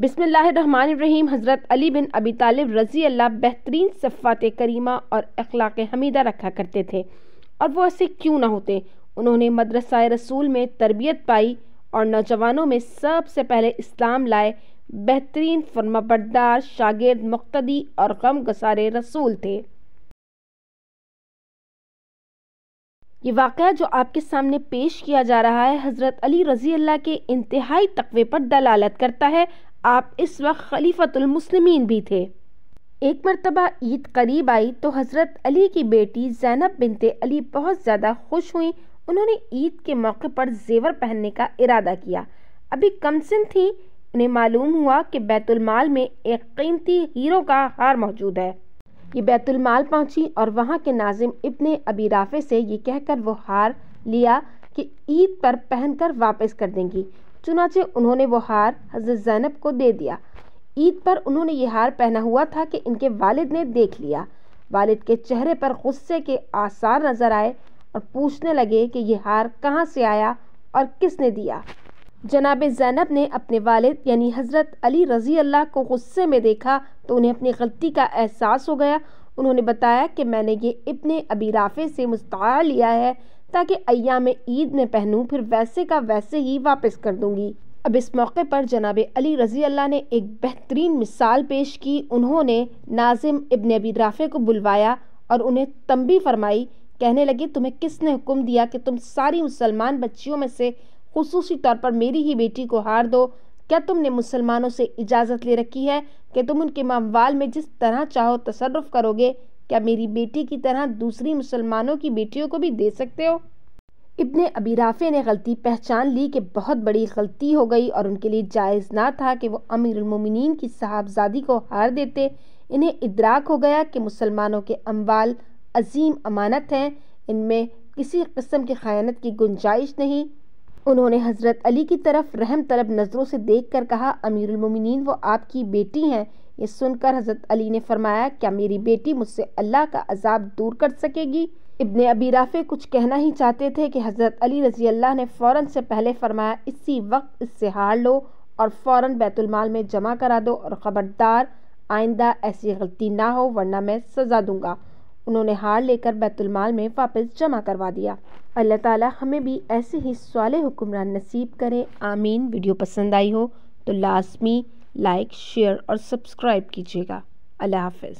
बिसमीम हज़रत अली बिन अबी तालिब रज़ी अल्लाह बेहतरीन सफ़ात करीमा और अखलाक हमीदा रखा करते थे और वो ऐसे क्यों ना होते उन्होंने मदरसा रसूल में तरबियत पाई और नौजवानों में सबसे पहले इस्लाम लाए बेहतरीन फर्माबरदार शागिर्द मुख्तदी और गम गसारे रसूल थे ये वाक़ा जो आपके सामने पेश किया जा रहा है हज़रत अली रज़ी अल्लाह के इंतहाई तकवे पर दलालत करता है आप इस वक्त खलीफतुलमसलमिन भी थे एक मरतबा ईद करीब आई तो हज़रत अली की बेटी जैनब बिनते अली बहुत ज़्यादा खुश हुई उन्होंने ईद के मौके पर जेवर पहनने का इरादा किया अभी कमसिन थी उन्हें मालूम हुआ कि बैतुलमाल में एक कीमती हीरो का हार मौजूद है ये बैतुलमाल पहुंची और वहाँ के नाजिम इब्ने अबी राफे से ये कहकर वो हार लिया कि ईद पर पहनकर वापस कर देंगी चुनाचे उन्होंने वो हार हज़रत ज़ैनब को दे दिया ईद पर उन्होंने ये हार पहना हुआ था कि इनके वालिद ने देख लिया वालिद के चेहरे पर गुस्से के आसार नज़र आए और पूछने लगे कि यह हार कहाँ से आया और किसने दिया जनाब ज़ैनब ने अपने वालिद यानी हज़रत अली रज़ी अल्लाह को गुस्से में देखा तो उन्हें अपनी गलती का एहसास हो गया उन्होंने बताया कि मैंने ये इब्ने अबी राफ़े से मुस्तार लिया है ताकि अया में ईद में पहनूं फिर वैसे का वैसे ही वापस कर दूंगी अब इस मौके पर जनाब अली रज़ी अल्लाह ने एक बेहतरीन मिसाल पेश की उन्होंने नाजिम इबन अबी राफ़े को बुलवाया और उन्हें तंबी फरमाई कहने लगे तुम्हें किसने हुक्म दिया कि तुम सारी मुसलमान बच्चियों में से खसूसी तौर पर मेरी ही बेटी को हार दो क्या तुमने मुसलमानों से इजाज़त ले रखी है कि तुम उनके मामवाल में जिस तरह चाहो तसरफ़ करोगे क्या मेरी बेटी की तरह दूसरी मुसलमानों की बेटियों को भी दे सकते हो इब्ने अबी राफे ने गलती पहचान ली कि बहुत बड़ी गलती हो गई और उनके लिए जायज़ ना था कि वो अमीरमिन की साहबजादी को हार देते इन्हें इदराक हो गया कि मुसलमानों के अमवाल अजीम अमानत हैं इनमें किसी कस्म की खयानत की गुंजाइश नहीं उन्होंने हज़रत अली की तरफ रहम तलब नज़रों से देख कर कहा अमीरमिन वो आपकी बेटी हैं ये सुनकर हज़रत अली ने फरमाया क्या मेरी बेटी मुझसे अल्लाह का अजाब दूर कर सकेगी इब्ने अबी राफ़े कुछ कहना ही चाहते थे कि हज़रत अली रज़ी अल्लाह ने फ़ौर से पहले फरमाया इसी वक्त इससे हार लो और फ़ौर बैतुलमाल में जमा करा दो और ख़बरदार आइंदा ऐसी गलती ना हो वरना मैं सज़ा दूँगा उन्होंने हार लेकर बैतुलमाल में वापस जमा करवा दिया अल्लाह ताला हमें भी ऐसे ही साल हुक्मरान नसीब करें आमीन वीडियो पसंद आई हो तो लाजमी लाइक शेयर और सब्सक्राइब कीजिएगा अल्लाह हाफिज़